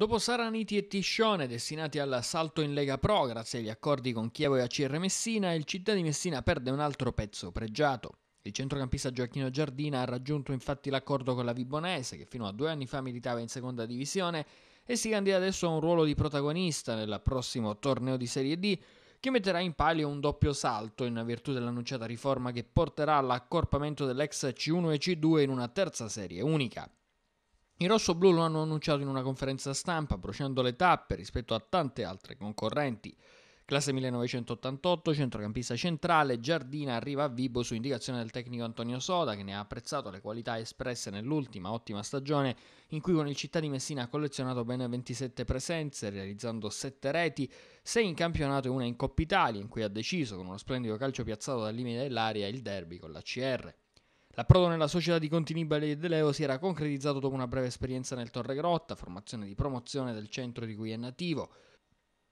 Dopo Saraniti e Tiscione destinati al salto in Lega Pro grazie agli accordi con Chievo e ACR Messina, il città di Messina perde un altro pezzo pregiato. Il centrocampista Gioacchino Giardina ha raggiunto infatti l'accordo con la Vibonese, che fino a due anni fa militava in seconda divisione, e si candida adesso a un ruolo di protagonista nel prossimo torneo di Serie D, che metterà in palio un doppio salto in virtù dell'annunciata riforma che porterà all'accorpamento dell'ex C1 e C2 in una terza serie unica. I rosso-blu lo hanno annunciato in una conferenza stampa, bruciando le tappe rispetto a tante altre concorrenti. Classe 1988, centrocampista centrale, Giardina arriva a Vibo su indicazione del tecnico Antonio Soda che ne ha apprezzato le qualità espresse nell'ultima ottima stagione in cui con il Città di Messina ha collezionato ben 27 presenze realizzando 7 reti, 6 in campionato e una in Coppa Italia in cui ha deciso con uno splendido calcio piazzato dal limite dell'area il derby con la CR. L'approdo nella società di Continibale e De Leo si era concretizzato dopo una breve esperienza nel Torre Grotta, formazione di promozione del centro di cui è nativo.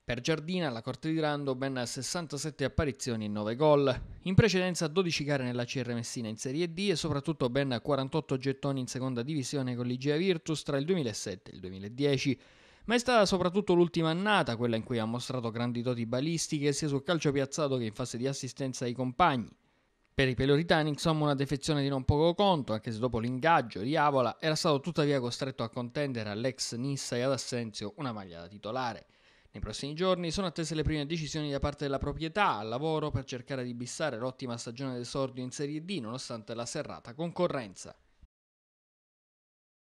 Per Giardina alla Corte di Rando ben 67 apparizioni e 9 gol, in precedenza 12 gare nella CR Messina in Serie D e soprattutto ben 48 gettoni in seconda divisione con l'IGEA Virtus tra il 2007 e il 2010. Ma è stata soprattutto l'ultima annata quella in cui ha mostrato grandi doti balistiche sia sul calcio piazzato che in fase di assistenza ai compagni. Per i peloritani, insomma, una defezione di non poco conto, anche se dopo l'ingaggio di Avola era stato tuttavia costretto a contendere all'ex Nissa e ad Assenzio una maglia da titolare. Nei prossimi giorni sono attese le prime decisioni da parte della proprietà al lavoro per cercare di bissare l'ottima stagione d'esordio in Serie D nonostante la serrata concorrenza.